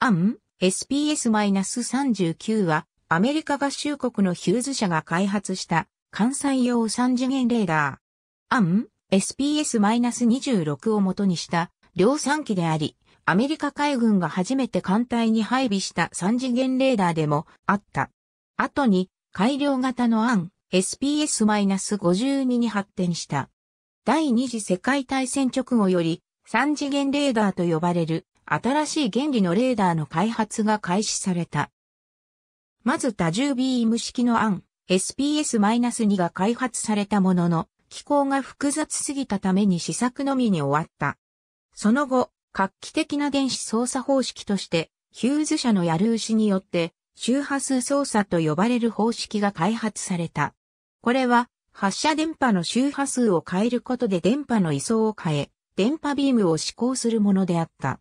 アン SPS-39 はアメリカ合衆国のヒューズ社が開発した関西用3次元レーダー。アン SPS-26 を元にした量産機であり、アメリカ海軍が初めて艦隊に配備した3次元レーダーでもあった。後に改良型のアン SPS-52 に発展した。第二次世界大戦直後より3次元レーダーと呼ばれる新しい原理のレーダーの開発が開始された。まず多重ビーム式の案、SPS-2 が開発されたものの、機構が複雑すぎたために試作のみに終わった。その後、画期的な電子操作方式として、ヒューズ社のやる牛によって、周波数操作と呼ばれる方式が開発された。これは、発射電波の周波数を変えることで電波の位相を変え、電波ビームを指向するものであった。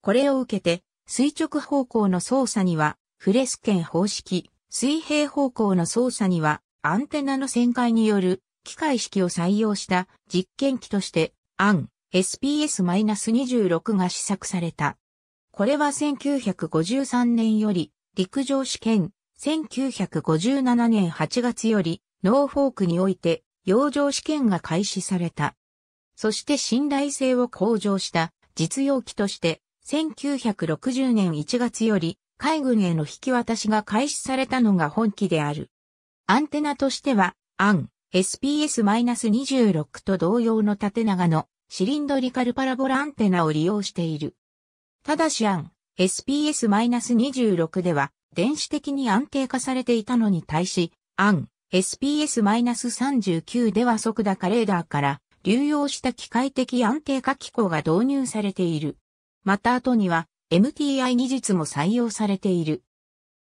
これを受けて、垂直方向の操作には、フレスケン方式、水平方向の操作には、アンテナの旋回による機械式を採用した実験機として、アン SPS-26 が試作された。これは1953年より陸上試験、1957年8月よりノーフォークにおいて洋上試験が開始された。そして信頼性を向上した実用機として1960年1月より海軍への引き渡しが開始されたのが本機である。アンテナとしては、アン、SPS-26 と同様の縦長のシリンドリカルパラボラアンテナを利用している。ただしアン、SPS-26 では電子的に安定化されていたのに対し、アン、SPS-39 では速打レーダーから流用した機械的安定化機構が導入されている。また後には MTI 技術も採用されている。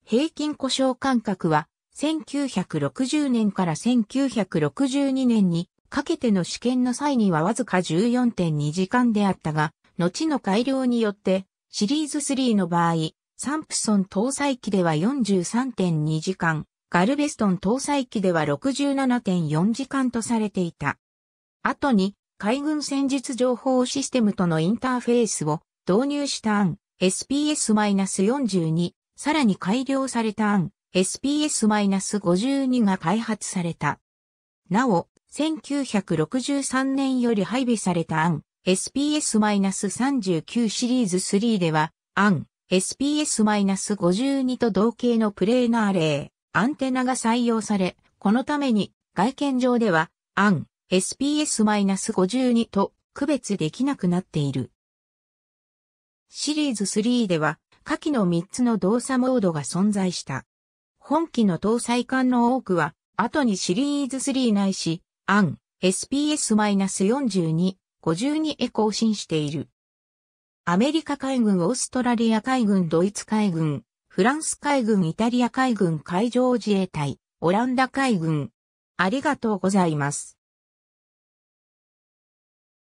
平均故障間隔は1960年から1962年にかけての試験の際にはわずか14.2時間であったが、後の改良によってシリーズ3の場合、サンプソン搭載機では43.2時間、ガルベストン搭載機では67.4時間とされていた。後に海軍戦術情報システムとのインターフェースを導入した案、SPS-42、さらに改良された案、SPS-52 が開発された。なお、1963年より配備された案、SPS-39 シリーズ3では、案、SPS-52 と同型のプレーナーレー、アンテナが採用され、このために外見上では、案、SPS-52 と区別できなくなっている。シリーズ3では、下記の3つの動作モードが存在した。本機の搭載艦の多くは、後にシリーズ3ないし、アン、SPS-42、52へ更新している。アメリカ海軍、オーストラリア海軍、ドイツ海軍、フランス海軍、イタリア海軍、海上自衛隊、オランダ海軍。ありがとうございます。